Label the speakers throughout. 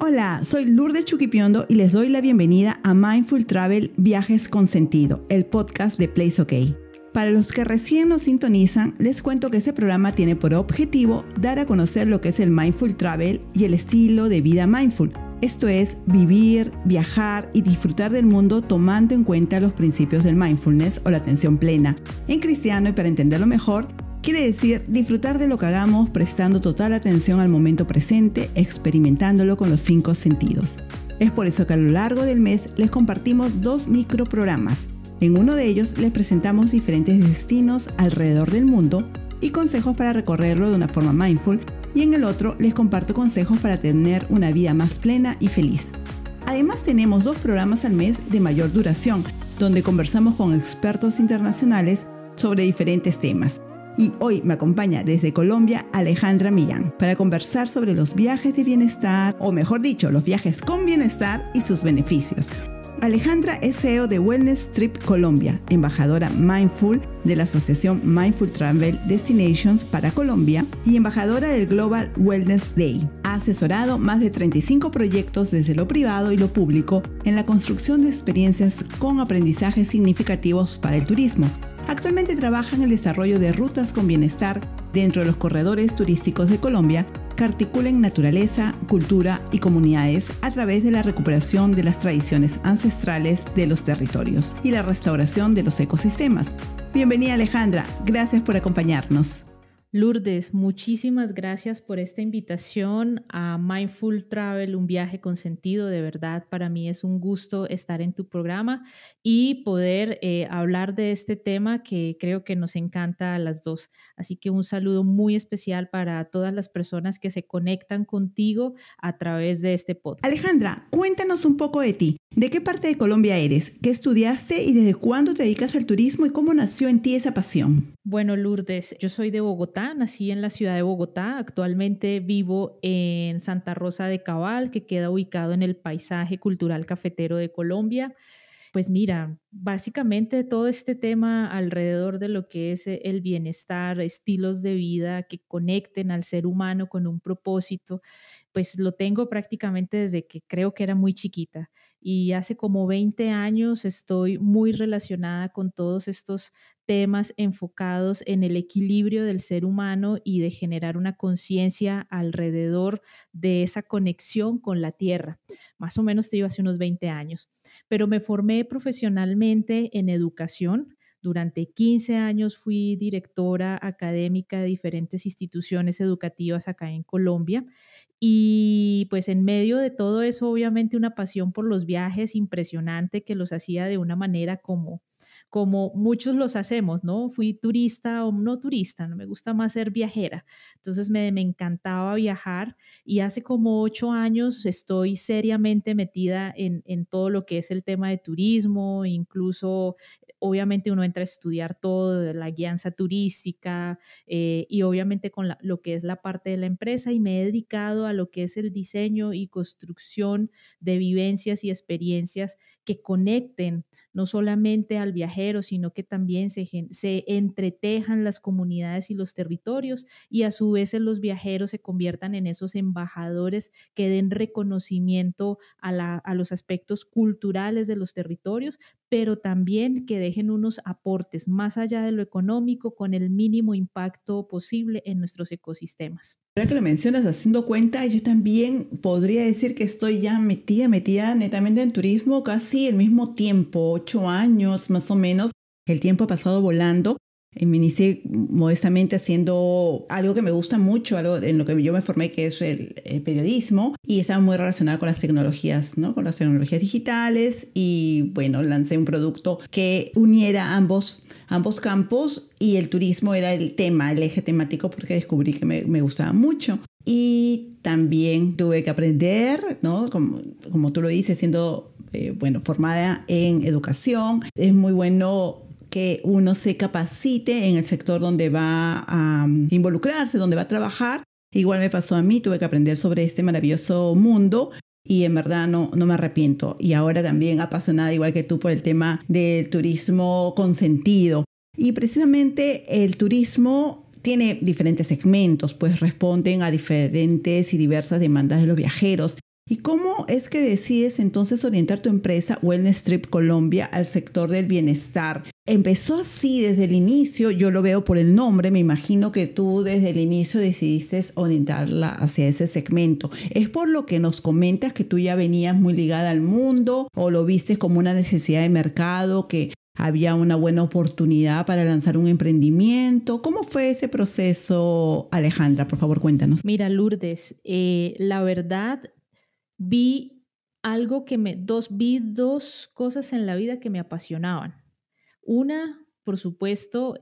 Speaker 1: Hola, soy Lourdes Chuquipiondo y les doy la bienvenida a Mindful Travel Viajes con Sentido, el podcast de Place OK. Para los que recién nos sintonizan, les cuento que este programa tiene por objetivo dar a conocer lo que es el mindful travel y el estilo de vida mindful esto es vivir, viajar y disfrutar del mundo tomando en cuenta los principios del mindfulness o la atención plena. En cristiano y para entenderlo mejor, quiere decir disfrutar de lo que hagamos prestando total atención al momento presente, experimentándolo con los cinco sentidos. Es por eso que a lo largo del mes les compartimos dos microprogramas. En uno de ellos les presentamos diferentes destinos alrededor del mundo y consejos para recorrerlo de una forma mindful y en el otro les comparto consejos para tener una vida más plena y feliz. Además tenemos dos programas al mes de mayor duración, donde conversamos con expertos internacionales sobre diferentes temas. Y hoy me acompaña desde Colombia Alejandra Millán para conversar sobre los viajes de bienestar, o mejor dicho, los viajes con bienestar y sus beneficios. Alejandra es CEO de Wellness Trip Colombia, embajadora Mindful de la Asociación Mindful Travel Destinations para Colombia y embajadora del Global Wellness Day. Ha asesorado más de 35 proyectos desde lo privado y lo público en la construcción de experiencias con aprendizajes significativos para el turismo. Actualmente trabaja en el desarrollo de rutas con bienestar dentro de los corredores turísticos de Colombia que articulen naturaleza, cultura y comunidades a través de la recuperación de las tradiciones ancestrales de los territorios y la restauración de los ecosistemas. Bienvenida Alejandra, gracias por acompañarnos.
Speaker 2: Lourdes, muchísimas gracias por esta invitación a Mindful Travel, un viaje con sentido. De verdad, para mí es un gusto estar en tu programa y poder eh, hablar de este tema que creo que nos encanta a las dos. Así que un saludo muy especial para todas las personas que se conectan contigo a través de este podcast.
Speaker 1: Alejandra, cuéntanos un poco de ti. ¿De qué parte de Colombia eres? ¿Qué estudiaste y desde cuándo te dedicas al turismo y cómo nació en ti esa pasión?
Speaker 2: Bueno, Lourdes, yo soy de Bogotá, nací en la ciudad de Bogotá, actualmente vivo en Santa Rosa de Cabal, que queda ubicado en el paisaje cultural cafetero de Colombia. Pues mira, básicamente todo este tema alrededor de lo que es eh, el bienestar, estilos de vida que conecten al ser humano con un propósito, pues lo tengo prácticamente desde que creo que era muy chiquita y hace como 20 años estoy muy relacionada con todos estos temas enfocados en el equilibrio del ser humano y de generar una conciencia alrededor de esa conexión con la tierra. Más o menos te digo hace unos 20 años, pero me formé profesionalmente en educación durante 15 años fui directora académica de diferentes instituciones educativas acá en Colombia y pues en medio de todo eso obviamente una pasión por los viajes impresionante que los hacía de una manera como como muchos los hacemos, ¿no? Fui turista o no turista, no me gusta más ser viajera. Entonces me, me encantaba viajar y hace como ocho años estoy seriamente metida en, todo lo que es el tema de turismo, incluso obviamente uno entra a estudiar todo, la guianza turística eh, y obviamente con lo que es la parte de la empresa y me he dedicado a lo que es el diseño y construcción de vivencias y experiencias que conecten no solamente al viajero, sino que también se, entretejan las comunidades y los territorios y a su vez los viajeros se conviertan en esos embajadores que den reconocimiento a, a los aspectos culturales de los territorios, pero también que dejen unos aportes más allá de lo económico con el mínimo impacto posible en nuestros ecosistemas.
Speaker 1: Ahora que lo mencionas, haciendo cuenta, yo también podría decir que estoy ya metida, metida netamente en turismo casi el mismo tiempo, ocho años más o menos. El tiempo ha pasado volando me inicié modestamente haciendo algo que me gusta mucho, algo en lo que yo me formé, que es el, periodismo, y estaba muy relacionado con las tecnologías, ¿no? Con las tecnologías digitales, y bueno, lancé un producto que uniera ambos ambos campos y el turismo era el tema, el eje temático porque descubrí que me, me gustaba mucho. Y también tuve que aprender, ¿no? Como, como tú lo dices, siendo eh, bueno, formada en educación. Es muy bueno que uno se capacite en el sector donde va a mm, involucrarse, donde va a trabajar. Igual me pasó a mí, tuve que aprender sobre este maravilloso mundo y en verdad no, no me arrepiento. Y ahora también apasionada, igual que tú, por el tema del turismo consentido. Y precisamente el turismo tiene diferentes segmentos, pues responden a diferentes y diversas demandas de los viajeros. ¿Y cómo es que decides entonces orientar tu empresa Wellness Trip Colombia al sector del bienestar? Empezó así desde el inicio, yo lo veo por el nombre, me imagino que tú desde el inicio decidiste orientarla hacia ese segmento. ¿Es por lo que nos comentas que tú ya venías muy ligada al mundo o lo viste como una necesidad de mercado, que había una buena oportunidad para lanzar un emprendimiento. ¿Cómo fue ese proceso, Alejandra? Por favor, cuéntanos.
Speaker 2: Mira, Lourdes, eh, la verdad, vi algo que me, dos, vi dos cosas en la vida que me apasionaban. Una, por supuesto,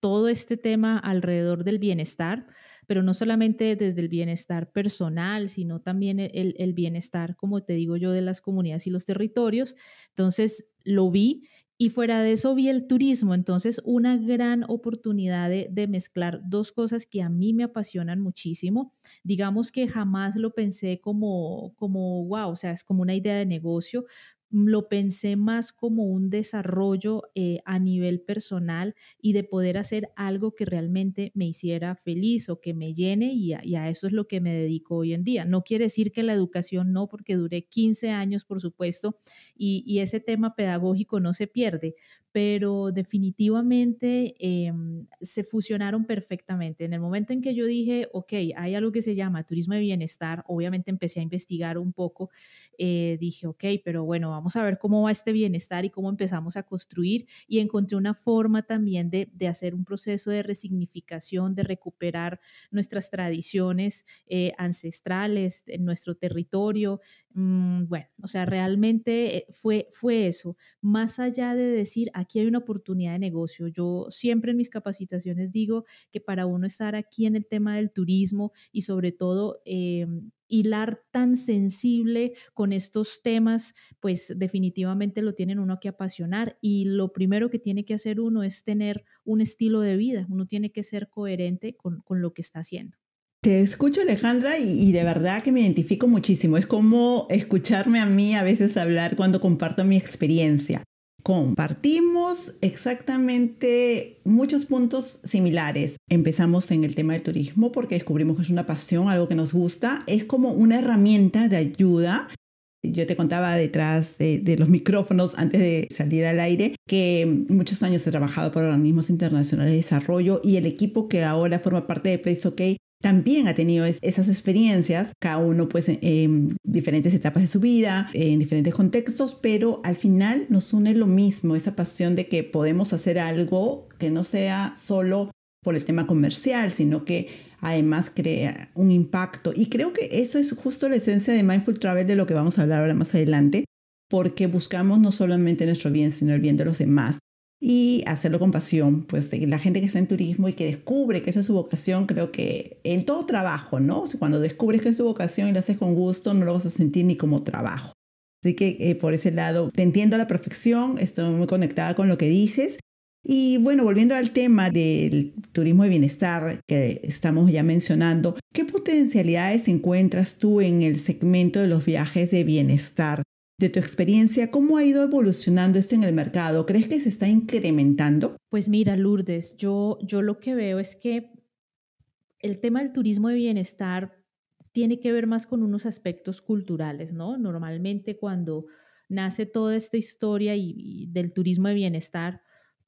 Speaker 2: todo este tema alrededor del bienestar, pero no solamente desde el bienestar personal, sino también e-, el, el, bienestar, como te digo yo, de las comunidades y los territorios. Entonces lo vi y fuera de eso vi el turismo, entonces una gran oportunidad de, mezclar dos cosas que a mí me apasionan muchísimo. Digamos que jamás lo pensé como, como, wow, o sea, es como una idea de negocio, lo pensé más como un desarrollo eh, a nivel personal y de poder hacer algo que realmente me hiciera feliz o que me llene y a, eso es lo que me dedico hoy en día. No quiere decir que la educación no, porque duré 15 años, por supuesto, y, ese tema pedagógico no se pierde, pero definitivamente em, se fusionaron perfectamente. En el momento en que yo dije, ok, hay algo que se llama turismo de bienestar, obviamente empecé a investigar un poco, eh, dije, ok, pero bueno, vamos a ver cómo va este bienestar y cómo empezamos a construir y encontré una forma también de, hacer un proceso de resignificación, de recuperar nuestras tradiciones eh, ancestrales, en nuestro territorio. Mm, bueno, o sea, realmente eh, fue, fue eso. Más allá de decir, aquí hay una oportunidad de negocio, yo siempre en mis capacitaciones digo que para uno estar aquí en el tema del turismo y sobre todo... Em, hilar tan sensible con estos temas, pues definitivamente lo tienen uno que apasionar y lo primero que tiene que hacer uno es tener un estilo de vida, uno tiene que ser coherente con, lo que está haciendo.
Speaker 1: Te escucho Alejandra y, de verdad que me identifico muchísimo. Es como escucharme a mí a veces hablar cuando comparto mi experiencia compartimos exactamente muchos puntos similares. Empezamos en el tema del turismo porque descubrimos que es una pasión, algo que nos gusta, es como una herramienta de ayuda. Yo te contaba detrás de, los micrófonos antes de salir al aire que muchos años he trabajado por organismos internacionales de desarrollo y el equipo que ahora forma parte de Place OK también ha tenido esas experiencias, cada uno pues en, diferentes etapas de su vida, en diferentes contextos, pero al final nos une lo mismo, esa pasión de que podemos hacer algo que no sea solo por el tema comercial, sino que además crea un impacto. Y creo que eso es justo la esencia de Mindful Travel de lo que vamos a hablar ahora más adelante, porque buscamos no solamente nuestro bien, sino el bien de los demás y hacerlo con pasión, pues la gente que está en turismo y que descubre que eso es su vocación, creo que en todo trabajo, ¿no? cuando descubres que es su vocación y lo haces con gusto, no lo vas a sentir ni como trabajo. Así que eh, por ese lado, te entiendo a la perfección, estoy muy conectada con lo que dices. Y bueno, volviendo al tema del turismo de bienestar que estamos ya mencionando, ¿qué potencialidades encuentras tú en el segmento de los viajes de bienestar? de tu experiencia, ¿cómo ha ido evolucionando esto en el mercado? ¿Crees que se está incrementando?
Speaker 2: Pues mira, Lourdes, yo, yo lo que veo es que el tema del turismo de bienestar tiene que ver más con unos aspectos culturales, ¿no? Normalmente cuando nace toda esta historia y del turismo de bienestar,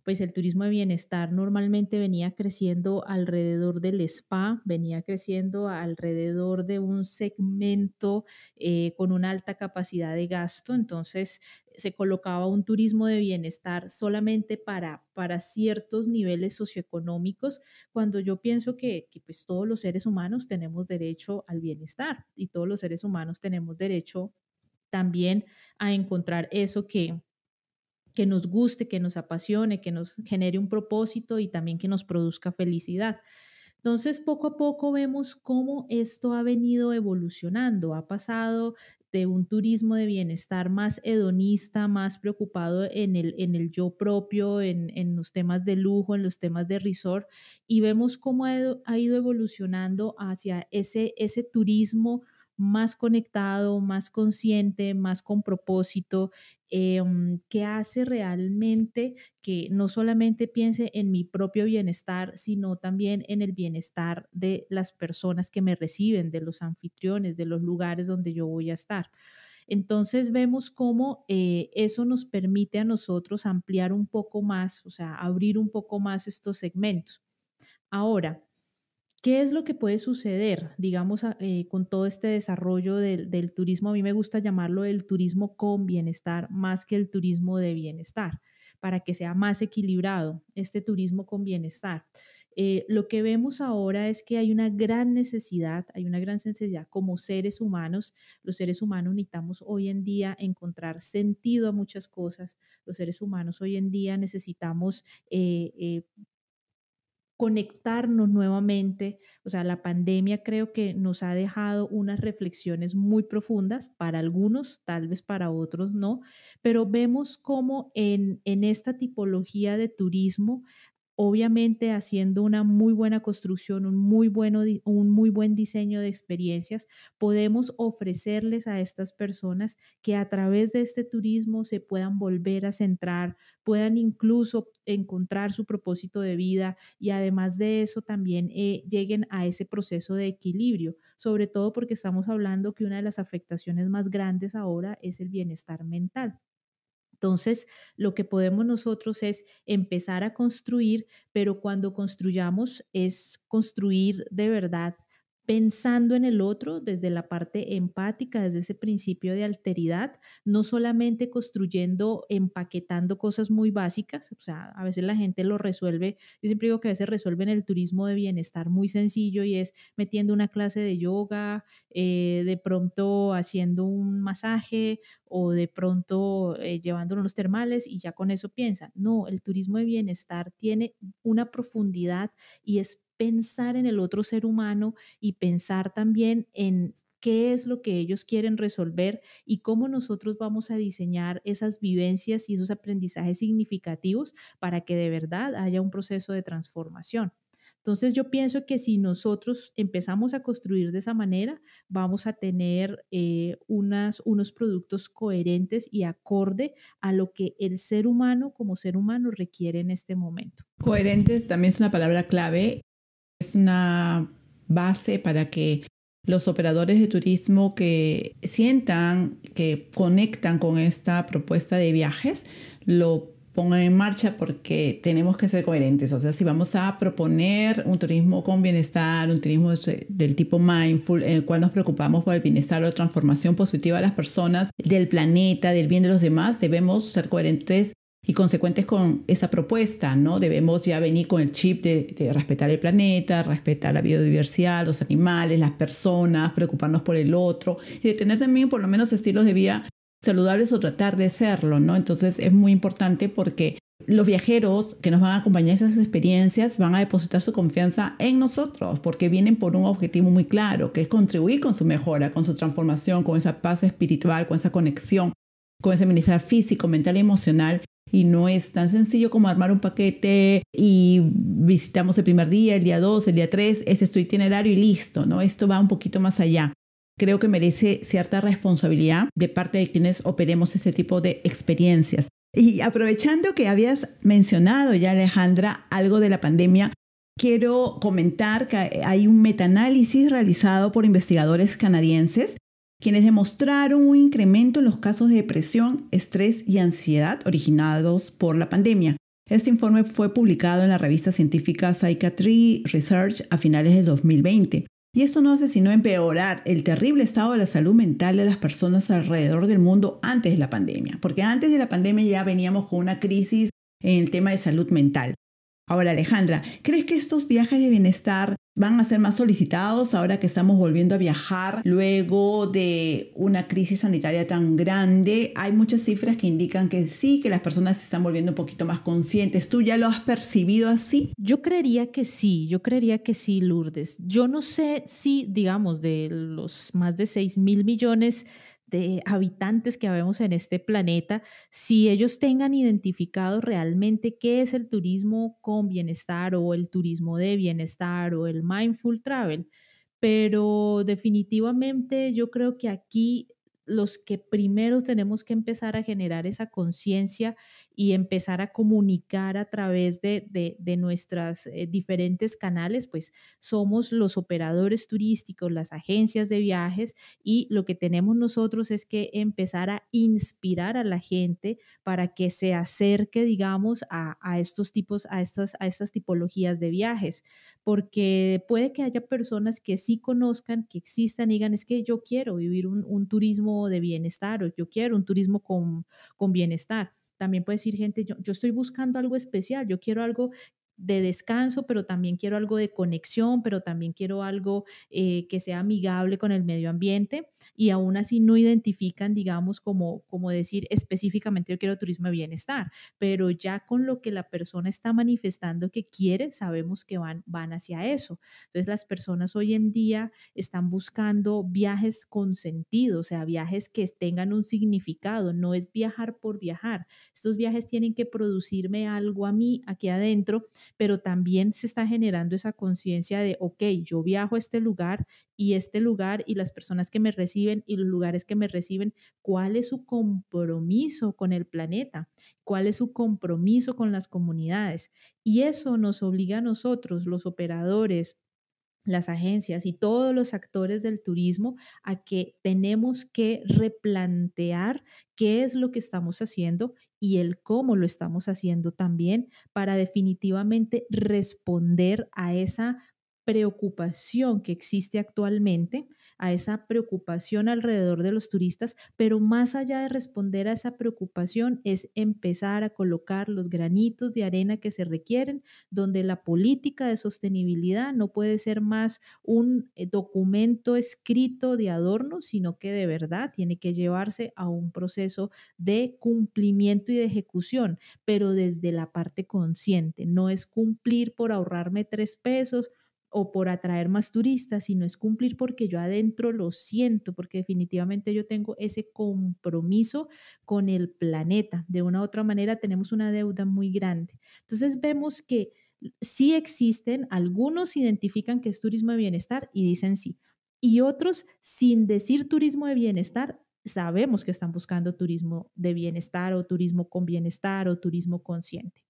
Speaker 2: pues el turismo de bienestar normalmente venía creciendo alrededor del spa, venía creciendo alrededor de un segmento eh, con una alta capacidad de gasto, entonces se colocaba un turismo de bienestar solamente para, para ciertos niveles socioeconómicos, cuando yo pienso que, pues todos los seres humanos tenemos derecho al bienestar y todos los seres humanos tenemos derecho también a encontrar eso que, que nos guste, que nos apasione, que nos genere un propósito y también que nos produzca felicidad. Entonces, poco a poco vemos cómo esto ha venido evolucionando, ha pasado de un turismo de bienestar más hedonista, más preocupado en el, en el yo propio, en, los temas de lujo, en los temas de resort, y vemos cómo ha, ido evolucionando hacia ese, ese turismo más conectado, más consciente, más con propósito, em, que hace realmente que no solamente piense en mi propio bienestar, sino también en el bienestar de las personas que me reciben, de los anfitriones, de los lugares donde yo voy a estar. Entonces vemos cómo eh, eso nos permite a nosotros ampliar un poco más, o sea, abrir un poco más estos segmentos. Ahora, ¿Qué es lo que puede suceder, digamos, eh, con todo este desarrollo del, turismo? A mí me gusta llamarlo el turismo con bienestar más que el turismo de bienestar, para que sea más equilibrado este turismo con bienestar. Eh, lo que vemos ahora es que hay una gran necesidad, hay una gran necesidad como seres humanos. Los seres humanos necesitamos hoy en día encontrar sentido a muchas cosas. Los seres humanos hoy en día necesitamos eh, conectarnos nuevamente. O sea, la pandemia creo que nos ha dejado unas reflexiones muy profundas, para algunos, tal vez para otros no, pero vemos cómo en, en esta tipología de turismo obviamente haciendo una muy buena construcción, un muy, un muy buen diseño de experiencias, podemos ofrecerles a estas personas que a través de este turismo se puedan volver a centrar, puedan incluso encontrar su propósito de vida y además de eso también eh, lleguen a ese proceso de equilibrio, sobre todo porque estamos hablando que una de las afectaciones más grandes ahora es el bienestar mental. Entonces, lo que podemos nosotros es empezar a construir, pero cuando construyamos es construir de verdad pensando en el otro desde la parte empática, desde ese principio de alteridad, no solamente construyendo, empaquetando cosas muy básicas, o sea, a veces la gente lo resuelve, yo siempre digo que a veces resuelven el turismo de bienestar muy sencillo y es metiendo una clase de yoga, eh, de pronto haciendo un masaje o de pronto eh, llevándolo a los termales y ya con eso piensa, No, el turismo de bienestar tiene una profundidad y es pensar en el otro ser humano y pensar también en qué es lo que ellos quieren resolver y cómo nosotros vamos a diseñar esas vivencias y esos aprendizajes significativos para que de verdad haya un proceso de transformación. Entonces yo pienso que si nosotros empezamos a construir de esa manera, vamos a tener eh, unas, unos productos coherentes y acorde a lo que el ser humano como ser humano requiere en este momento.
Speaker 1: Coherentes también es una palabra clave es una base para que los operadores de turismo que sientan que conectan con esta propuesta de viajes lo pongan en marcha porque tenemos que ser coherentes. O sea, si vamos a proponer un turismo con bienestar, un turismo del tipo mindful, en el cual nos preocupamos por el bienestar o transformación positiva de las personas, del planeta, del bien de los demás, debemos ser coherentes y consecuentes con esa propuesta, ¿no? Debemos ya venir con el chip de, respetar el planeta, respetar la biodiversidad, los animales, las personas, preocuparnos por el otro y de tener también por lo menos estilos de vida saludables o tratar de serlo, ¿no? Entonces es muy importante porque los viajeros que nos van a acompañar esas experiencias van a depositar su confianza en nosotros porque vienen por un objetivo muy claro, que es contribuir con su mejora, con su transformación, con esa paz espiritual, con esa conexión, con ese bienestar físico, mental y emocional y no es tan sencillo como armar un paquete y visitamos el primer día, el día 2, el día 3, ese es tu itinerario y listo, ¿no? Esto va un poquito más allá. Creo que merece cierta responsabilidad de parte de quienes operemos este tipo de experiencias. Y aprovechando que habías mencionado ya, Alejandra, algo de la pandemia, quiero comentar que hay un metaanálisis realizado por investigadores canadienses quienes demostraron un incremento en los casos de depresión, estrés y ansiedad originados por la pandemia. Este informe fue publicado en la revista científica Psychiatry Research a finales del 2020. Y esto no hace sino empeorar el terrible estado de la salud mental de las personas alrededor del mundo antes de la pandemia, porque antes de la pandemia ya veníamos con una crisis en el tema de salud mental. Ahora, Alejandra, ¿crees que estos viajes de bienestar van a ser más solicitados ahora que estamos volviendo a viajar luego de una crisis sanitaria tan grande? Hay muchas cifras que indican que sí, que las personas se están volviendo un poquito más conscientes. ¿Tú ya lo has percibido así? Yo creería que sí, yo creería que sí, Lourdes. Yo no sé
Speaker 2: si, digamos, de los más de 6 mil millones de habitantes que habemos en este planeta, si ellos tengan identificado realmente qué es el turismo con bienestar o el turismo de bienestar o el mindful travel. Pero definitivamente yo creo que aquí los que primero tenemos que empezar a generar esa conciencia y empezar a comunicar a través de, de, nuestros eh, diferentes canales, pues somos los operadores turísticos, las agencias de viajes y lo que tenemos nosotros es que empezar a inspirar a la gente para que se acerque, digamos, a, estos tipos, a estas, a estas tipologías de viajes, porque puede que haya personas que sí conozcan, que existan y digan, es que yo quiero vivir un turismo de bienestar o yo quiero un turismo con, con bienestar. También puede decir gente, yo, yo, estoy buscando algo especial, yo quiero algo de descanso, pero también quiero algo de conexión, pero también quiero algo eh, que sea amigable con el medio ambiente y aún así no identifican, digamos, como, como decir específicamente yo quiero turismo de bienestar, pero ya con lo que la persona está manifestando que quiere, sabemos que van, van hacia eso. Entonces las personas hoy en día están buscando viajes con sentido, o sea, viajes que tengan un significado, no es viajar por viajar. Estos viajes tienen que producirme algo a mí aquí adentro pero también se está generando esa conciencia de, ok, yo viajo a este lugar y este lugar y las personas que me reciben y los lugares que me reciben, cuál es su compromiso con el planeta, cuál es su compromiso con las comunidades. Y eso nos obliga a nosotros, los operadores, las agencias y todos los actores del turismo a que tenemos que replantear qué es lo que estamos haciendo y el cómo lo estamos haciendo también para definitivamente responder a esa preocupación que existe actualmente a esa preocupación alrededor de los turistas, pero más allá de responder a esa preocupación es empezar a colocar los granitos de arena que se requieren, donde la política de sostenibilidad no puede ser más un eh, documento escrito de adorno, sino que de verdad tiene que llevarse a un proceso de cumplimiento y de ejecución, pero desde la parte consciente, no es cumplir por ahorrarme tres pesos o por atraer más turistas, sino es cumplir porque yo adentro lo siento, porque definitivamente yo tengo ese compromiso con el planeta. De una u otra manera tenemos una deuda muy grande. Entonces vemos que sí existen, algunos identifican que es turismo de bienestar y dicen sí, y otros sin decir turismo de bienestar sabemos que están buscando turismo de bienestar o turismo con bienestar o turismo consciente.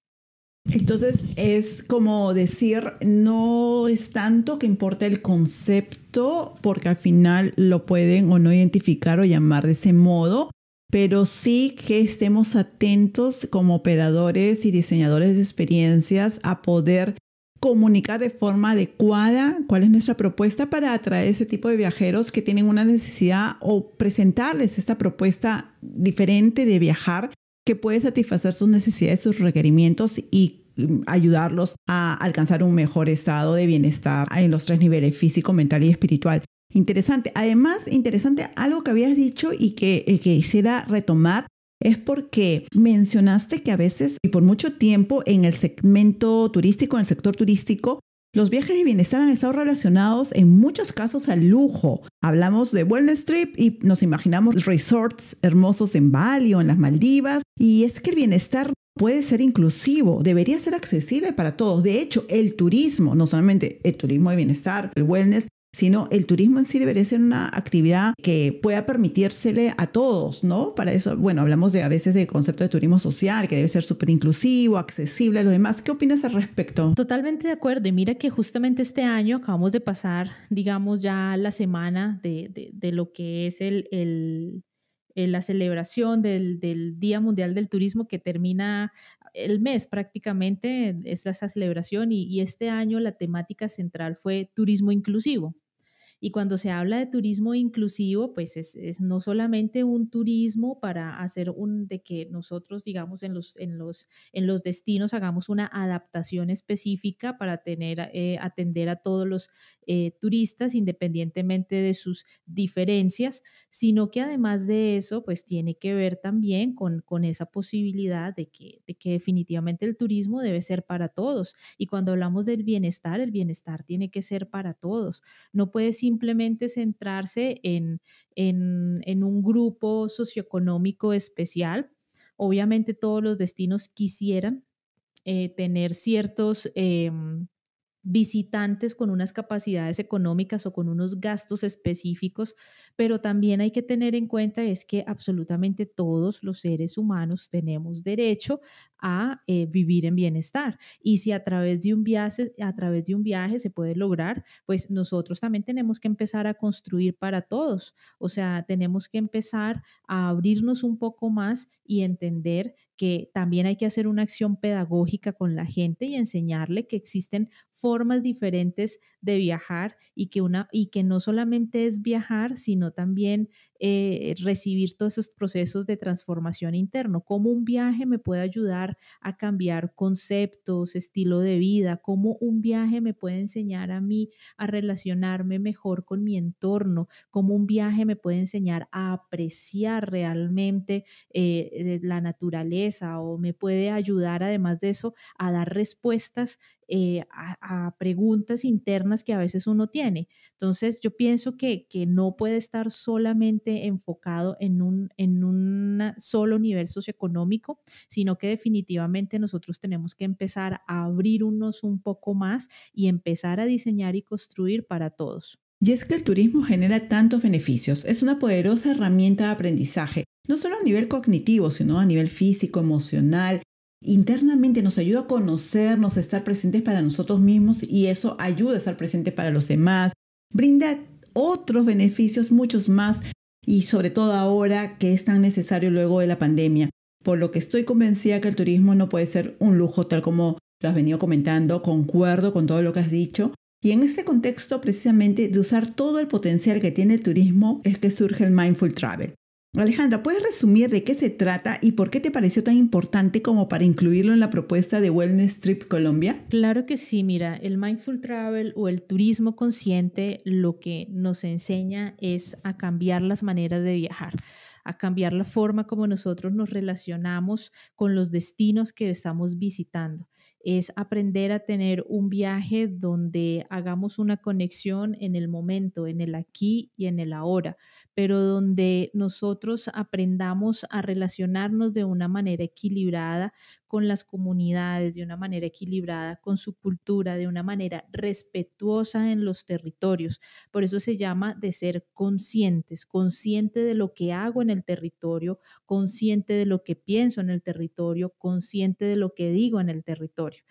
Speaker 1: Entonces es como decir, no es tanto que importa el concepto, porque al final lo pueden o no identificar o llamar de ese modo, pero sí que estemos atentos como operadores y diseñadores de experiencias a poder comunicar de forma adecuada cuál es nuestra propuesta para atraer ese tipo de viajeros que tienen una necesidad o presentarles esta propuesta diferente de viajar que puede satisfacer sus necesidades, sus requerimientos y mm, ayudarlos a alcanzar un mejor estado de bienestar en los tres niveles, físico, mental y espiritual. Interesante. Además, interesante algo que habías dicho y que, eh, que quisiera retomar es porque mencionaste que a veces y por mucho tiempo en el segmento turístico, en el sector turístico, los viajes de bienestar han estado relacionados en muchos casos al lujo. Hablamos de wellness trip y nos imaginamos resorts hermosos en Bali o en las Maldivas. Y es que el bienestar puede ser inclusivo, debería ser accesible para todos. De hecho, el turismo, no solamente el turismo de bienestar, el wellness, sino el turismo en sí debería ser una actividad que pueda permitírsele a todos, ¿no? Para eso, bueno, hablamos de a veces del concepto de turismo social, que debe ser súper inclusivo, accesible a los demás. ¿Qué opinas al respecto?
Speaker 2: Totalmente de acuerdo. Y mira que justamente este año acabamos de pasar, digamos, ya la semana de, lo que es el, la celebración del, Día Mundial del Turismo que termina el mes prácticamente, es esa celebración y, y este año la temática central fue turismo inclusivo. Y cuando se habla de turismo inclusivo, pues es, no solamente un turismo para hacer un, de que nosotros, digamos, en los, en los, en los destinos hagamos una adaptación específica para tener, eh, atender a todos los eh, turistas independientemente de sus diferencias, sino que además de eso, pues tiene que ver también con, con esa posibilidad de que, de que definitivamente el turismo debe ser para todos. Y cuando hablamos del bienestar, el bienestar tiene que ser para todos. No puede ser simplemente centrarse en, un grupo socioeconómico especial. Obviamente todos los destinos quisieran eh, tener ciertos em, visitantes con unas capacidades económicas o con unos gastos específicos, pero también hay que tener en cuenta es que absolutamente todos los seres humanos tenemos derecho a eh, vivir en bienestar y si a través de un viaje a través de un viaje se puede lograr, pues nosotros también tenemos que empezar a construir para todos, o sea, tenemos que empezar a abrirnos un poco más y entender que también hay que hacer una acción pedagógica con la gente y enseñarle que existen formas diferentes de viajar y que, una, y que no solamente es viajar, sino también eh, recibir todos esos procesos de transformación interno, cómo un viaje me puede ayudar a cambiar conceptos, estilo de vida, cómo un viaje me puede enseñar a mí a relacionarme mejor con mi entorno, cómo un viaje me puede enseñar a apreciar realmente eh, la naturaleza o me puede ayudar además de eso a dar respuestas eh, a, preguntas internas que a veces uno tiene. Entonces yo pienso que, no puede estar solamente enfocado en un, en un solo nivel socioeconómico, sino que definitivamente nosotros tenemos que empezar a abrirnos un poco más y empezar a diseñar y construir para todos.
Speaker 1: Y es que el turismo genera tantos beneficios, es una poderosa herramienta de aprendizaje, no solo a nivel cognitivo, sino a nivel físico, emocional. Internamente nos ayuda a conocernos, a estar presentes para nosotros mismos y eso ayuda a estar presente para los demás. Brinda otros beneficios, muchos más, y sobre todo ahora que es tan necesario luego de la pandemia. Por lo que estoy convencida que el turismo no puede ser un lujo tal como lo has venido comentando, concuerdo con todo lo que has dicho. Y en este contexto precisamente de usar todo el potencial que tiene el turismo es que surge el Mindful Travel. Alejandra, ¿puedes resumir de qué se trata y por qué te pareció tan importante como para incluirlo en la propuesta de Wellness Trip Colombia?
Speaker 2: Claro que sí, mira, el mindful travel o el turismo consciente lo que nos enseña es a cambiar las maneras de viajar a cambiar la forma como nosotros nos relacionamos con los destinos que estamos visitando. Es aprender a tener un viaje donde hagamos una conexión en el momento, en el aquí y en el ahora, pero donde nosotros aprendamos a relacionarnos de una manera equilibrada con las comunidades, de una manera equilibrada con su cultura, de una manera respetuosa en los territorios. Por eso se llama de ser conscientes, consciente de lo que hago en el territorio, consciente de lo que pienso en el territorio, consciente de lo que digo en el territorio.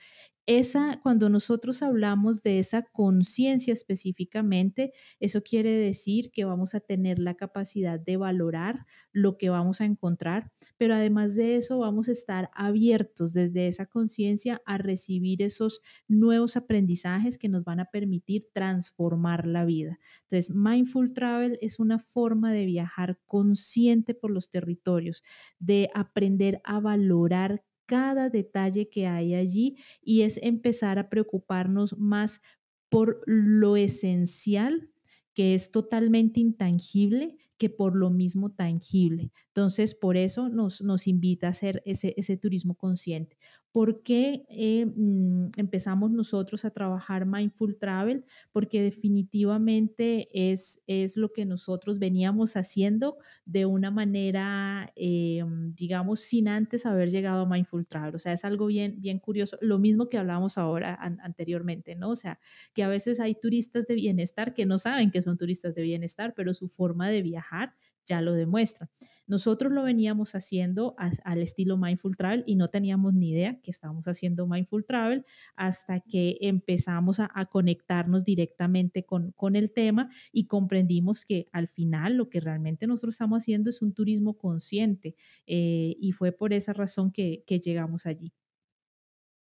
Speaker 2: Esa, cuando nosotros hablamos de esa conciencia específicamente, eso quiere decir que vamos a tener la capacidad de valorar lo que vamos a encontrar, pero además de eso vamos a estar abiertos desde esa conciencia a recibir esos nuevos aprendizajes que nos van a permitir transformar la vida. Entonces, Mindful Travel es una forma de viajar consciente por los territorios, de aprender a valorar cada detalle que hay allí y es empezar a preocuparnos más por lo esencial que es totalmente intangible, que por lo mismo tangible. Entonces, por eso nos, nos invita a hacer ese, turismo consciente. ¿Por qué eh, mm, empezamos nosotros a trabajar Mindful Travel? Porque definitivamente es, es lo que nosotros veníamos haciendo de una manera, eh, digamos, sin antes haber llegado a Mindful Travel. O sea, es algo bien, bien curioso. Lo mismo que hablábamos ahora anteriormente, ¿no? O sea, que a veces hay turistas de bienestar que no saben que son turistas de bienestar, pero su forma de viajar ya lo demuestra. Nosotros lo veníamos haciendo al estilo Mindful Travel y no teníamos ni idea que estábamos haciendo Mindful Travel hasta que empezamos a, conectarnos directamente con, con, el tema y comprendimos que al final lo que realmente nosotros estamos haciendo es un turismo consciente eh, y fue por esa razón que llegamos allí.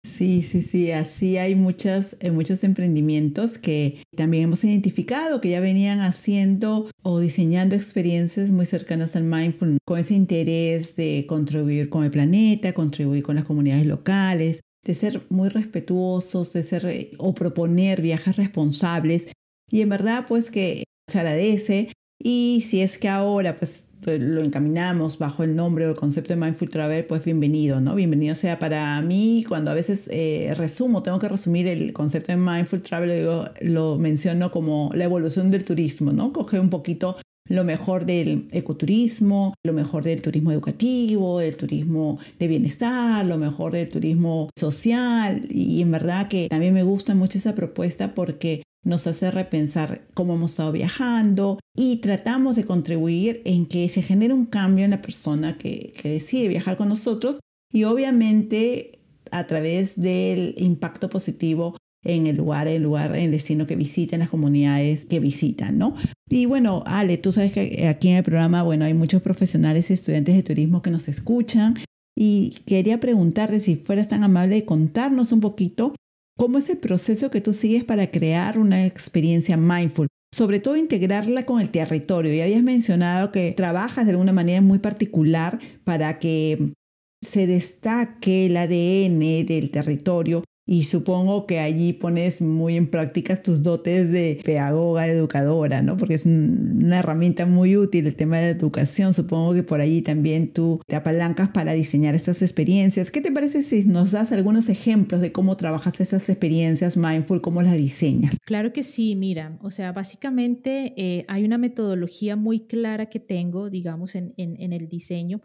Speaker 1: Sí, sí, sí, así hay muchas, eh, muchos emprendimientos que también hemos identificado que ya venían haciendo o diseñando experiencias muy cercanas al mindfulness, con ese interés de contribuir con el planeta, contribuir con las comunidades locales, de ser muy respetuosos, de ser eh, o proponer viajes responsables. Y en verdad, pues que se agradece y si es que ahora pues lo encaminamos bajo el nombre o el concepto de Mindful Travel, pues bienvenido, ¿no? Bienvenido sea para mí cuando a veces eh, resumo, tengo que resumir el concepto de Mindful Travel, digo, lo menciono como la evolución del turismo, ¿no? Coge un poquito lo mejor del ecoturismo, lo mejor del turismo educativo, del turismo de bienestar, lo mejor del turismo social. Y en verdad que también me gusta mucho esa propuesta porque nos hace repensar cómo hemos estado viajando y tratamos de contribuir en que se genere un cambio en la persona que, decide viajar con nosotros y obviamente a través del impacto positivo en el lugar, el lugar, el destino que visitan, las comunidades que visitan, ¿no? Y bueno, Ale, tú sabes que aquí en el programa, bueno, hay muchos profesionales y estudiantes de turismo que nos escuchan y quería preguntarte si fueras tan amable de contarnos un poquito ¿Cómo es el proceso que tú sigues para crear una experiencia mindful? Sobre todo integrarla con el territorio. Ya habías mencionado que trabajas de alguna manera muy particular para que se destaque el ADN del territorio, y supongo que allí pones muy en práctica tus dotes de pedagoga, educadora, ¿no? Porque es una herramienta muy útil el tema de la educación. Supongo que por allí también tú te apalancas para diseñar estas experiencias. ¿Qué te parece si nos das algunos ejemplos de cómo trabajas esas experiencias mindful, cómo las diseñas?
Speaker 2: Claro que sí, mira. O sea, básicamente eh, hay una metodología muy clara que tengo, digamos, en, en, en el diseño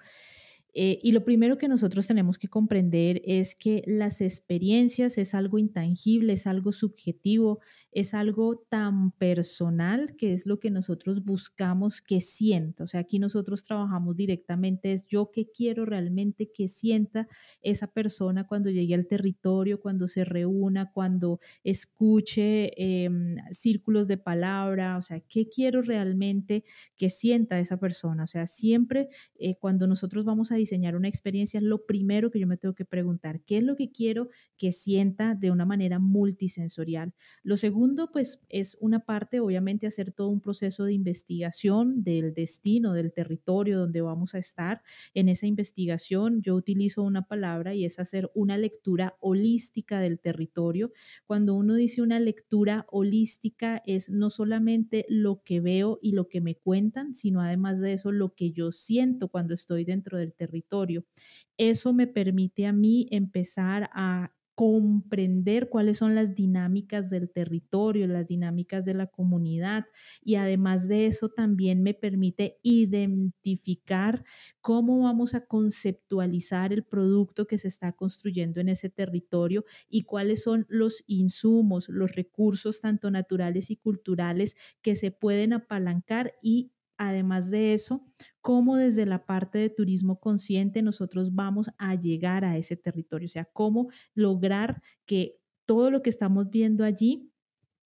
Speaker 2: eh, y lo primero que nosotros tenemos que comprender es que las experiencias es algo intangible, es algo subjetivo, es algo tan personal que es lo que nosotros buscamos que sienta. O sea, aquí nosotros trabajamos directamente, es yo que quiero realmente que sienta esa persona cuando llegue al territorio, cuando se reúna, cuando escuche em, círculos de palabra, o sea, qué quiero realmente que sienta esa persona. O sea, siempre eh, cuando nosotros vamos a diseñar una experiencia, lo primero que yo me tengo que preguntar, ¿qué es lo que quiero que sienta de una manera multisensorial? Lo segundo, pues, es una parte, obviamente, hacer todo un proceso de investigación del destino, del territorio donde vamos a estar. En esa investigación yo utilizo una palabra y es hacer una lectura holística del territorio. Cuando uno dice una lectura holística es no solamente lo que veo y lo que me cuentan, sino además de eso lo que yo siento cuando estoy dentro del territorio territorio. Eso me permite a mí empezar a comprender cuáles son las dinámicas del territorio, las dinámicas de la comunidad y además de eso también me permite identificar cómo vamos a conceptualizar el producto que se está construyendo en ese territorio y cuáles son los insumos, los recursos tanto naturales y culturales que se pueden apalancar y Además de eso, cómo desde la parte de turismo consciente nosotros vamos a llegar a ese territorio, o sea, cómo lograr que todo lo que estamos viendo allí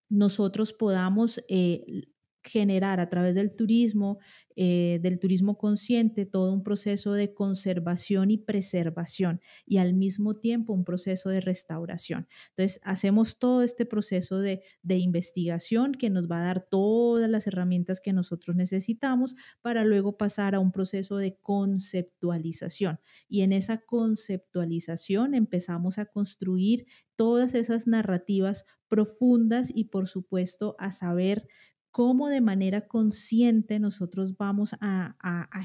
Speaker 2: nosotros podamos eh, generar a través del turismo, eh, del turismo consciente, todo un proceso de conservación y preservación y al mismo tiempo un proceso de restauración. Entonces, hacemos todo este proceso de, de investigación que nos va a dar todas las herramientas que nosotros necesitamos para luego pasar a un proceso de conceptualización. Y en esa conceptualización empezamos a construir todas esas narrativas profundas y por supuesto a saber cómo de manera consciente nosotros vamos a,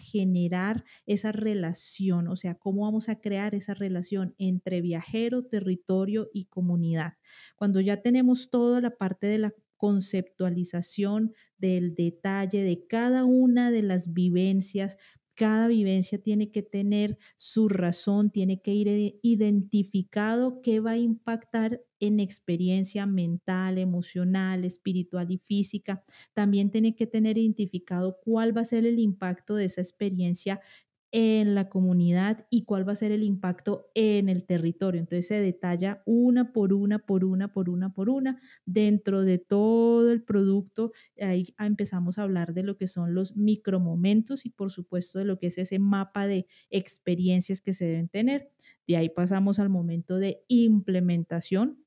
Speaker 2: generar esa relación, o sea, cómo vamos a crear esa relación entre viajero, territorio y comunidad. Cuando ya tenemos toda la parte de la conceptualización del detalle de cada una de las vivencias, cada vivencia tiene que tener su razón, tiene que ir e, identificado qué va a impactar en experiencia mental, emocional, espiritual y física. También tiene que tener identificado cuál va a ser el impacto de esa experiencia en la comunidad y cuál va a ser el impacto en el territorio. Entonces se detalla una por una, por una, por una, por una. Dentro de todo el producto, ahí empezamos a hablar de lo que son los micromomentos y por supuesto de lo que es ese mapa de experiencias que se deben tener. De ahí pasamos al momento de implementación,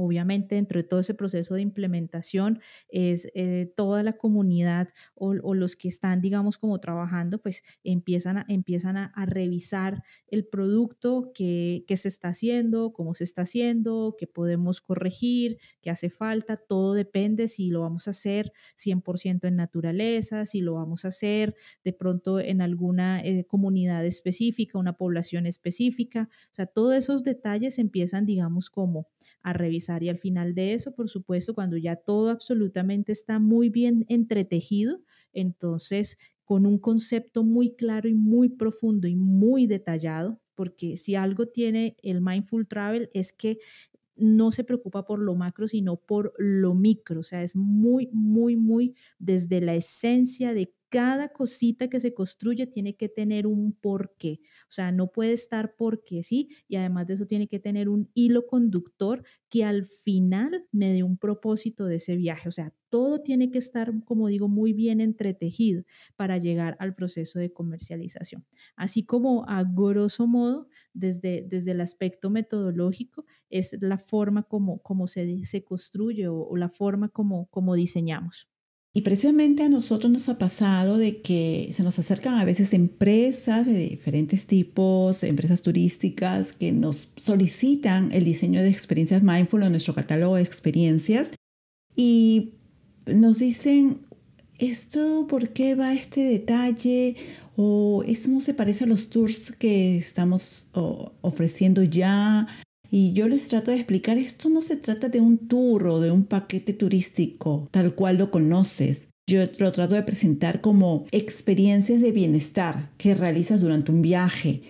Speaker 2: Obviamente, dentro de todo ese proceso de implementación es eh, toda la comunidad o, los que están, digamos, como trabajando, pues empiezan a, empiezan a, revisar el producto que, se está haciendo, cómo se está haciendo, qué podemos corregir, qué hace falta. Todo depende si lo vamos a hacer 100% en naturaleza, si lo vamos a hacer de pronto en alguna eh, comunidad específica, una población específica. O sea, todos esos detalles empiezan, digamos, como a revisar y al final de eso, por supuesto, cuando ya todo absolutamente está muy bien entretejido, entonces con un concepto muy claro y muy profundo y muy detallado, porque si algo tiene el mindful travel es que no se preocupa por lo macro, sino por lo micro. O sea, es muy, muy, muy desde la esencia de cada cosita que se construye tiene que tener un porqué, o sea, no puede estar porque sí, y además de eso tiene que tener un hilo conductor que al final me dé un propósito de ese viaje, o sea, todo tiene que estar, como digo, muy bien entretejido para llegar al proceso de comercialización. Así como a grosso modo, desde, desde el aspecto metodológico, es la forma como, como se, se construye o, o la forma como, como diseñamos.
Speaker 1: Y precisamente a nosotros nos ha pasado de que se nos acercan a veces empresas de diferentes tipos, empresas turísticas que nos solicitan el diseño de experiencias mindful o nuestro catálogo de experiencias y nos dicen, ¿esto por qué va este detalle? ¿O eso no se parece a los tours que estamos ofreciendo ya? Y yo les trato de explicar, esto no se trata de un tour o de un paquete turístico tal cual lo conoces. Yo lo trato de presentar como experiencias de bienestar que realizas durante un viaje.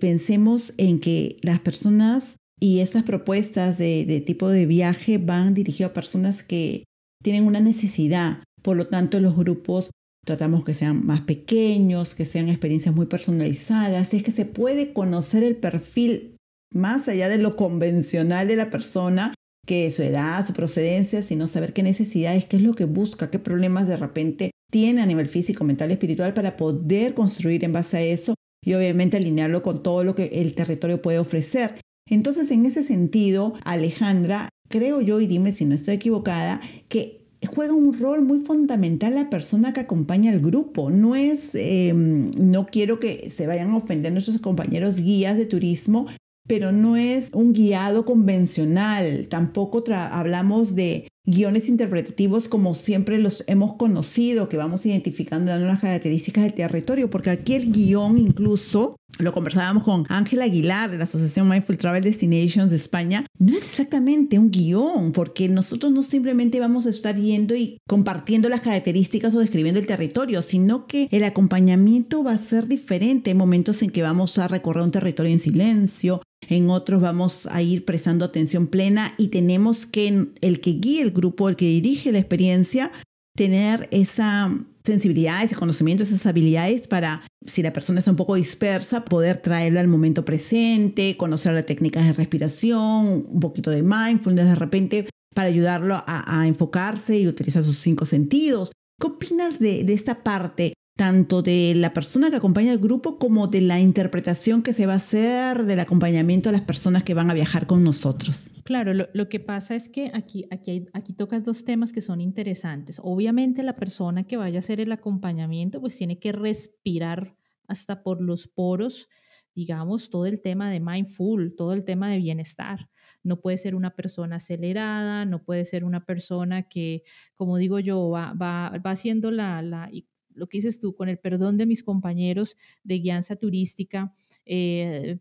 Speaker 1: Pensemos en que las personas y estas propuestas de, tipo de viaje van dirigidas a personas que tienen una necesidad. Por lo tanto, los grupos tratamos que sean más pequeños, que sean experiencias muy personalizadas. es que se puede conocer el perfil más allá de lo convencional de la persona, que su edad, su procedencia, sino saber qué necesidades, qué es lo que busca, qué problemas de repente tiene a nivel físico, mental, espiritual, para poder construir en base a eso y obviamente alinearlo con todo lo que el territorio puede ofrecer. Entonces, en ese sentido, Alejandra, creo yo, y dime si no estoy equivocada, que juega un rol muy fundamental la persona que acompaña al grupo. No es, em, no quiero que se vayan a ofender nuestros compañeros guías de turismo, pero no es un guiado convencional, tampoco hablamos de guiones interpretativos como siempre los hemos conocido, que vamos identificando las características del territorio, porque aquí el guión incluso, lo conversábamos con Ángela Aguilar de la Asociación Mindful Travel Destinations de España, no es exactamente un guión, porque nosotros no simplemente vamos a estar yendo y compartiendo las características o describiendo el territorio, sino que el acompañamiento va a ser diferente en momentos en que vamos a recorrer un territorio en silencio, en otros vamos a ir prestando atención plena y tenemos que el que guíe el grupo, el que dirige la experiencia, tener esa sensibilidad, ese conocimiento, esas habilidades para, si la persona es un poco dispersa, poder traerla al momento presente, conocer las técnicas de respiración, un poquito de mindfulness de repente, para ayudarlo a, enfocarse y utilizar sus cinco sentidos. ¿Qué opinas de, de esta parte? tanto de la persona que acompaña al grupo como de la interpretación que se va a hacer del acompañamiento a las personas que van a viajar con nosotros.
Speaker 2: Claro, lo, que pasa es que aquí, aquí, aquí tocas dos temas que son interesantes. Obviamente la persona que vaya a hacer el acompañamiento pues tiene que respirar hasta por los poros, digamos, todo el tema de mindful, todo el tema de bienestar. No puede ser una persona acelerada, no puede ser una persona que, como digo yo, va, haciendo la, la, lo que dices tú, con el perdón de mis compañeros de guianza turística, eh,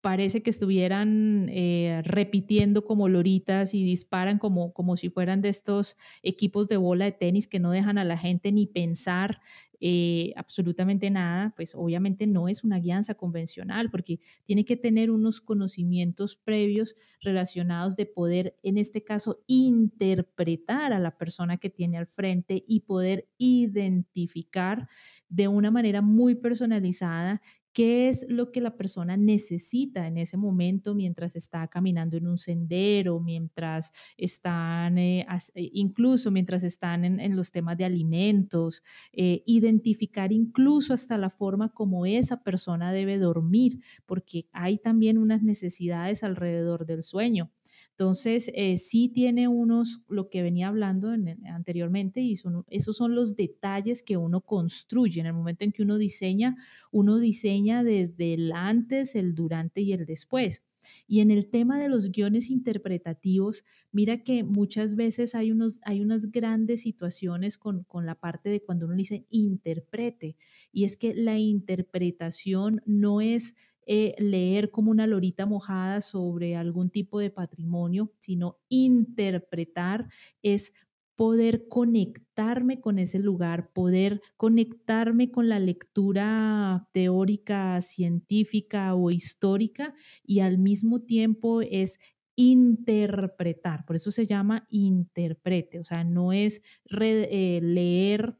Speaker 2: parece que estuvieran eh, repitiendo como loritas y disparan como, como si fueran de estos equipos de bola de tenis que no dejan a la gente ni pensar eh, absolutamente nada, pues obviamente no es una guianza convencional, porque tiene que tener unos conocimientos previos relacionados de poder, en este caso, interpretar a la persona que tiene al frente y poder identificar de una manera muy personalizada qué es lo que la persona necesita en ese momento mientras está caminando en un sendero, mientras están, eh, eh, incluso mientras están en, los temas de alimentos, eh, identificar incluso hasta la forma como esa persona debe dormir, porque hay también unas necesidades alrededor del sueño. Entonces, eh, sí tiene unos, lo que venía hablando anteriormente, y esos son los detalles que uno construye en el momento en que uno diseña, uno diseña desde el antes, el durante y el después. Y en el tema de los guiones interpretativos, mira que muchas veces hay, unos, hay unas grandes situaciones con, la parte de cuando uno dice interprete. Y es que la interpretación no es eh, leer como una lorita mojada sobre algún tipo de patrimonio, sino interpretar es poder conectarme con ese lugar, poder conectarme con la lectura teórica, científica o histórica y al mismo tiempo es interpretar, por eso se llama interprete, o sea, no es eh, leer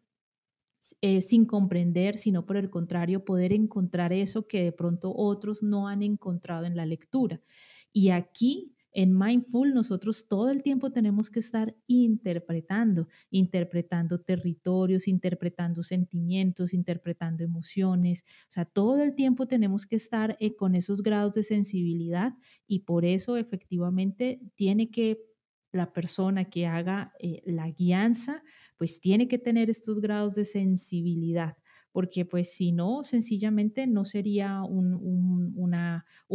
Speaker 2: eh, sin comprender, sino por el contrario, poder encontrar eso que de pronto otros no han encontrado en la lectura. Y aquí en Mindful nosotros todo el tiempo tenemos que estar interpretando, interpretando territorios, interpretando sentimientos, interpretando emociones. O sea, todo el tiempo tenemos que estar eh, con esos grados de sensibilidad y por eso efectivamente tiene que la persona que haga eh, la guianza, pues tiene que tener estos grados de sensibilidad, porque pues si no, sencillamente no sería un,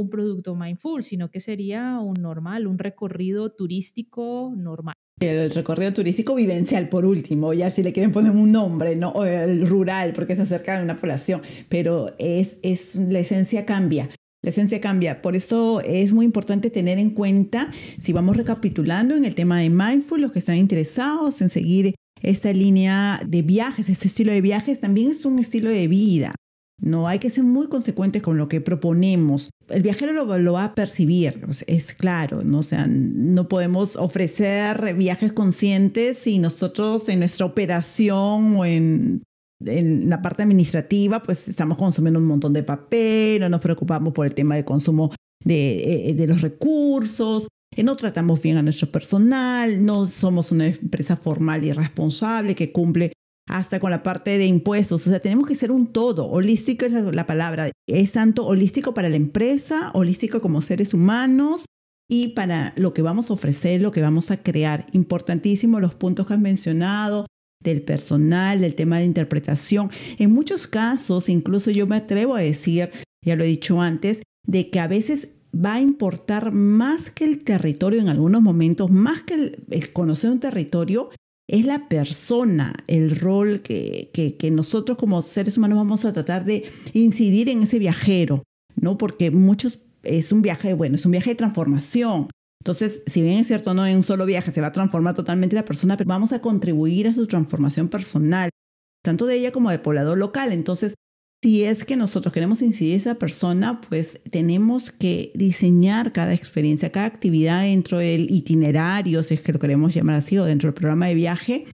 Speaker 2: producto mindful, sino que sería un normal, un recorrido turístico normal.
Speaker 1: El recorrido turístico vivencial, por último, ya si le quieren poner un nombre, ¿no? O el rural, porque se acerca a una población, pero es, la esencia cambia. La esencia cambia. Por eso es muy importante tener en cuenta, si vamos recapitulando en el tema de mindful, los que están interesados en seguir esta línea de viajes, este estilo de viajes, también es un estilo de vida. No hay que ser muy consecuentes con lo que proponemos. El viajero lo, va a percibir, es claro, ¿no? no podemos ofrecer viajes conscientes si nosotros en nuestra operación o en en la parte administrativa, pues estamos consumiendo un montón de papel, no nos preocupamos por el tema de consumo de, eh, eh, los recursos, eh, no tratamos bien a nuestro personal, no somos una empresa formal y responsable que cumple hasta con la parte de impuestos. O sea, tenemos que ser un todo. Holístico es la, la palabra. Es tanto holístico para la empresa, holístico como seres humanos y para lo que vamos a ofrecer, lo que vamos a crear. Importantísimo los puntos que has mencionado, del personal, del tema de interpretación. En muchos casos, incluso yo me atrevo a decir, ya lo he dicho antes, de que a veces va a importar más que el territorio en algunos momentos, más que el, conocer un territorio, es la persona, el rol que, que, nosotros como seres humanos vamos a tratar de incidir en ese viajero, ¿no? Porque muchos es un viaje, bueno, es un viaje de transformación, entonces, si bien es cierto, no en un solo viaje se va a transformar totalmente la persona, pero vamos a contribuir a su transformación personal, tanto de ella como del poblador local. Entonces, si es que nosotros queremos incidir en esa persona, pues tenemos que diseñar cada experiencia, cada actividad dentro del itinerario, si es que lo queremos llamar así, o dentro del programa de viaje,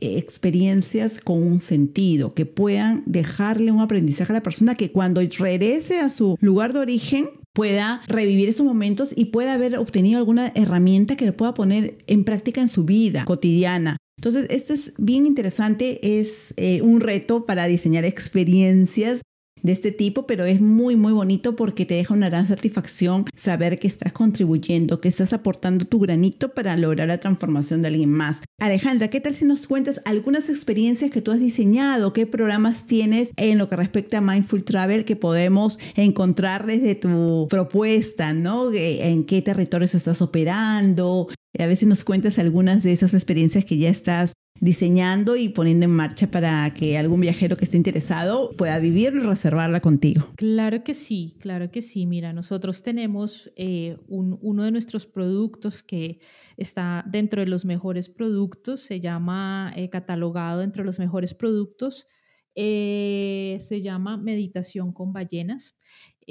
Speaker 1: eh, experiencias con un sentido, que puedan dejarle un aprendizaje a la persona que cuando regrese a su lugar de origen pueda revivir esos momentos y pueda haber obtenido alguna herramienta que lo pueda poner en práctica en su vida cotidiana. Entonces, esto es bien interesante, es eh, un reto para diseñar experiencias de este tipo, pero es muy, muy bonito porque te deja una gran satisfacción saber que estás contribuyendo, que estás aportando tu granito para lograr la transformación de alguien más. Alejandra, ¿qué tal si nos cuentas algunas experiencias que tú has diseñado? ¿Qué programas tienes en lo que respecta a Mindful Travel que podemos encontrar desde tu propuesta, ¿no? ¿En qué territorios estás operando? A ver si nos cuentas algunas de esas experiencias que ya estás diseñando y poniendo en marcha para que algún viajero que esté interesado pueda vivir y reservarla contigo.
Speaker 2: Claro que sí, claro que sí. Mira, nosotros tenemos eh, uno de nuestros productos que está dentro de los mejores productos, se llama eh, catalogado entre los mejores productos. Eh, se llama Meditación con Ballenas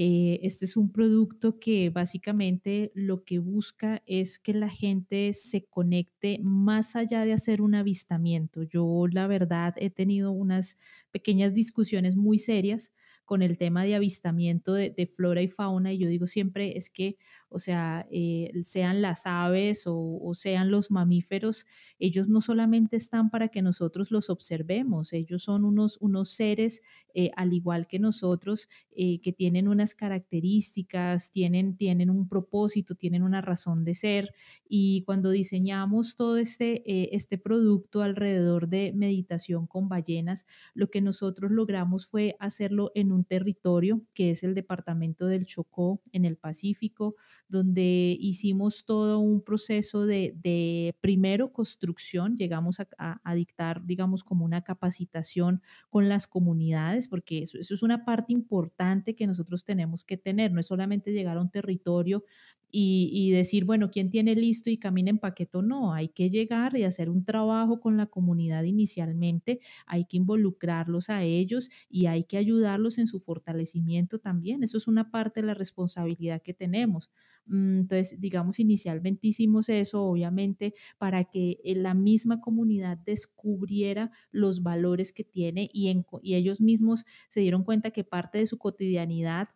Speaker 2: eh, este es un producto que básicamente lo que busca es que la gente se conecte más allá de hacer un avistamiento. Yo la verdad he tenido unas pequeñas discusiones muy serias con el tema de avistamiento de flora y fauna y yo digo siempre es que o sea, eh, sean las aves o, sean los mamíferos, ellos no solamente están para que nosotros los observemos, ellos son unos, unos seres eh, al igual que nosotros eh, que tienen unas características, tienen, tienen un propósito, tienen una razón de ser y cuando diseñamos todo este, este producto alrededor de meditación con ballenas, lo que nosotros logramos fue hacerlo en un territorio que es el departamento del Chocó, en el Pacífico, donde hicimos todo un proceso de, primero construcción, llegamos a, dictar, digamos, como una capacitación con las comunidades, porque eso es una parte importante que nosotros tenemos que tener, no es solamente llegar a un territorio y, decir, bueno, ¿quién tiene listo y camina en paqueto? No, hay que llegar y hacer un trabajo con la comunidad inicialmente, hay que involucrarlos a ellos y hay que ayudarlos en su fortalecimiento también. Eso es una parte de la responsabilidad que tenemos. Mm, entonces, digamos, inicialmente hicimos eso, obviamente, para que eh, la misma comunidad descubriera los valores que tiene y ellos mismos se dieron cuenta que parte de su cotidianidad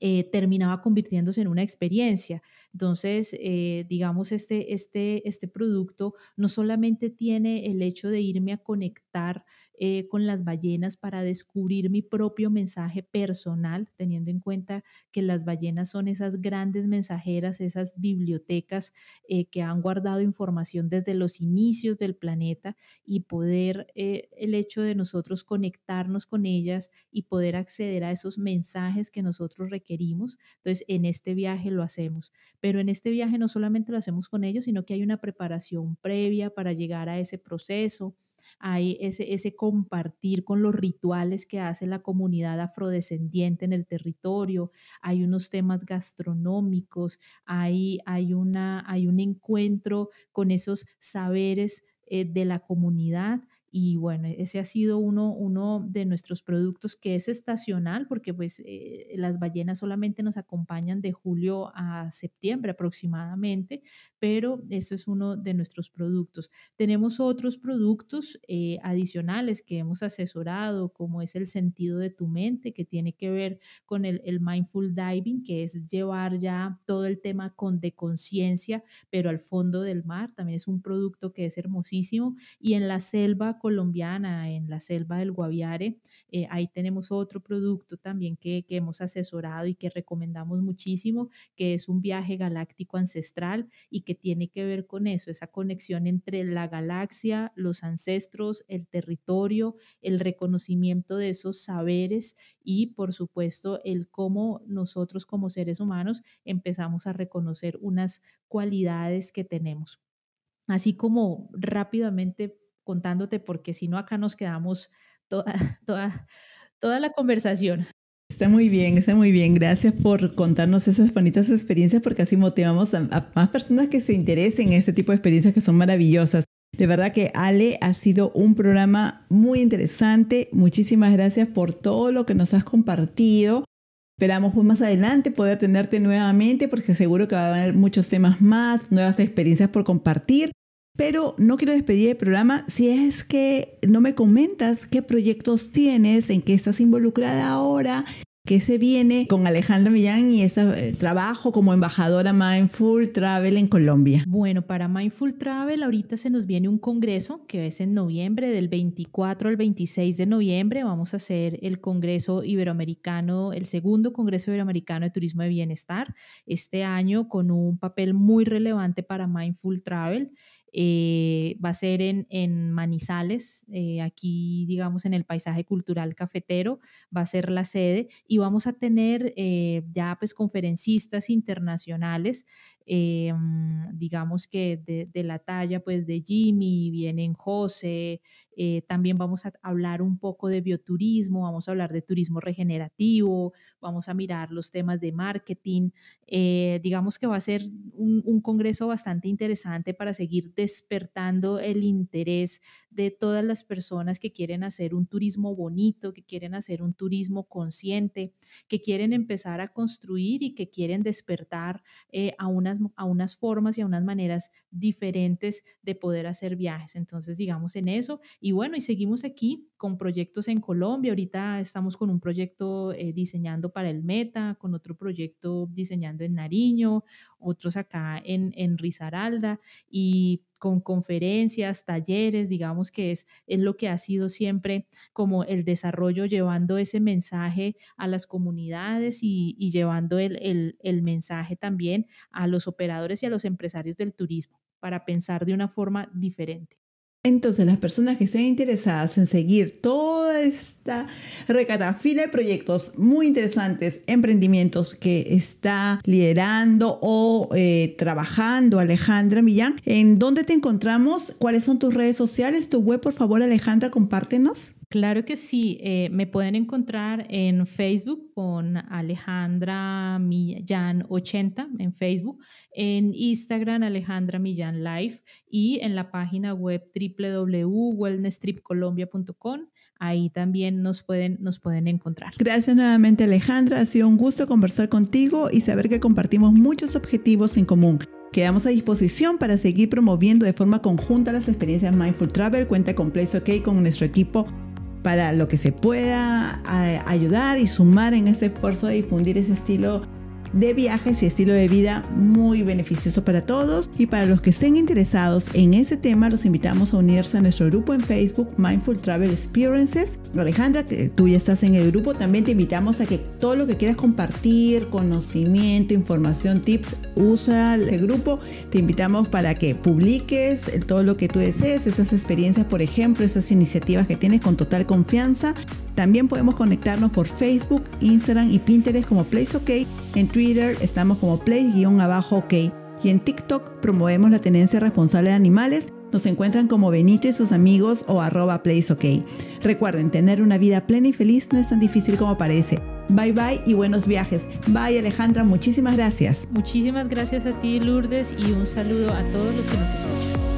Speaker 2: eh, terminaba convirtiéndose en una experiencia. Entonces, eh, digamos, este, este, este producto no solamente tiene el hecho de irme a conectar eh, con las ballenas para descubrir mi propio mensaje personal, teniendo en cuenta que las ballenas son esas grandes mensajeras, esas bibliotecas eh, que han guardado información desde los inicios del planeta y poder, eh, el hecho de nosotros conectarnos con ellas y poder acceder a esos mensajes que nosotros requerimos. Entonces, en este viaje lo hacemos, pero en este viaje no solamente lo hacemos con ellos, sino que hay una preparación previa para llegar a ese proceso hay ese, compartir con los rituales que hace la comunidad afrodescendiente en el territorio, hay unos temas gastronómicos, hay un encuentro con esos saberes eh, de la comunidad y bueno, ese ha sido uno, uno de nuestros productos que es estacional porque pues eh, las ballenas solamente nos acompañan de julio a septiembre aproximadamente, pero eso es uno de nuestros productos. Tenemos otros productos eh, adicionales que hemos asesorado, como es el sentido de tu mente, que tiene que ver con el, el mindful diving, que es llevar ya todo el tema con de conciencia, pero al fondo del mar. También es un producto que es hermosísimo. Y en la selva colombiana en la selva del Guaviare. Eh, ahí tenemos otro producto también que, que hemos asesorado y que recomendamos muchísimo, que es un viaje galáctico ancestral y que tiene que ver con eso, esa conexión entre la galaxia, los ancestros, el territorio, el reconocimiento de esos saberes y por supuesto el cómo nosotros como seres humanos empezamos a reconocer unas cualidades que tenemos. Así como rápidamente contándote porque si no acá nos
Speaker 1: quedamos toda, toda, toda la conversación. Está muy bien, está muy bien. Gracias por contarnos esas bonitas experiencias porque así motivamos a, más personas que se interesen en este tipo de experiencias que son maravillosas. De verdad que Ale ha sido un programa muy interesante. Muchísimas gracias por todo lo que nos has compartido. Esperamos pues, más adelante poder tenerte nuevamente porque seguro que va a haber muchos temas más, nuevas experiencias por compartir. Pero no quiero despedir el programa si es que no me comentas qué proyectos tienes, en qué estás involucrada ahora, qué se viene con Alejandra Millán y ese eh, trabajo como embajadora Mindful Travel en Colombia. Bueno,
Speaker 2: para Mindful Travel ahorita se nos viene un congreso que es en noviembre, del 24 al 26 de noviembre. Vamos a hacer el Congreso Iberoamericano, el segundo Congreso Iberoamericano de Turismo de Bienestar, este año con un papel muy relevante para Mindful Travel. Eh, va a ser en, en Manizales, eh, aquí digamos en el paisaje cultural cafetero, va a ser la sede y vamos a tener eh, ya pues conferencistas internacionales, mm, digamos que de, la talla pues de Jimmy, vienen José, eh, también vamos a hablar un poco de bioturismo, vamos a hablar de turismo regenerativo, vamos a mirar los temas de marketing. Eh, digamos que va a ser un, congreso bastante interesante para seguir despertando el interés de todas las personas que quieren hacer un turismo bonito, que quieren hacer un turismo consciente, que quieren empezar a construir y que quieren despertar eh, a, unas, a unas formas y a unas maneras diferentes de poder hacer viajes. Entonces, digamos en eso y bueno, y seguimos aquí con proyectos en Colombia. Ahorita estamos con un proyecto eh, diseñando para el Meta, con otro proyecto diseñando en Nariño, otros acá en, en Risaralda y con conferencias, talleres, digamos que es, es lo que ha sido siempre como el desarrollo, llevando ese mensaje a las comunidades y, llevando el mensaje también a los operadores y a los empresarios del turismo para pensar de una forma diferente.
Speaker 1: Entonces, las personas que estén interesadas en seguir toda esta recatafila de proyectos muy interesantes, emprendimientos que está liderando o eh, trabajando Alejandra Millán, ¿en dónde te encontramos? ¿Cuáles son tus redes sociales? ¿Tu web, por favor, Alejandra, compártenos?
Speaker 2: Claro que sí, eh, me pueden encontrar en Facebook con Alejandra Millán 80 en Facebook, en Instagram Alejandra Millán Life y en la página web www.wellnesstripcolombia.com. Ahí también nos pueden, nos pueden encontrar.
Speaker 1: Gracias nuevamente Alejandra, ha sido un gusto conversar contigo y saber que compartimos muchos objetivos en común. Quedamos a disposición para seguir promoviendo de forma conjunta las experiencias Mindful Travel. Cuenta con Place OK con nuestro equipo para lo que se pueda eh, ayudar y sumar en este esfuerzo de difundir ese estilo de viajes y estilo de vida muy beneficioso para todos. Y para los que estén interesados en ese tema, los invitamos a unirse a nuestro grupo en Facebook, Mindful Travel Experiences. Alejandra, que tú ya estás en el grupo, también te invitamos a que todo lo que quieras compartir, conocimiento, información, tips, usa el grupo. Te invitamos para que publiques todo lo que tú desees, esas experiencias, por ejemplo, esas iniciativas que tienes con total confianza. También podemos conectarnos por Facebook, Instagram y Pinterest como Place OK, en Twitter estamos como abajo ok y en TikTok promovemos la tenencia responsable de animales. Nos encuentran como Benito y sus amigos o arroba ok Recuerden, tener una vida plena y feliz no es tan difícil como parece. Bye bye y buenos viajes. Bye Alejandra, muchísimas gracias.
Speaker 2: Muchísimas gracias a ti Lourdes y un saludo a todos los que nos escuchan.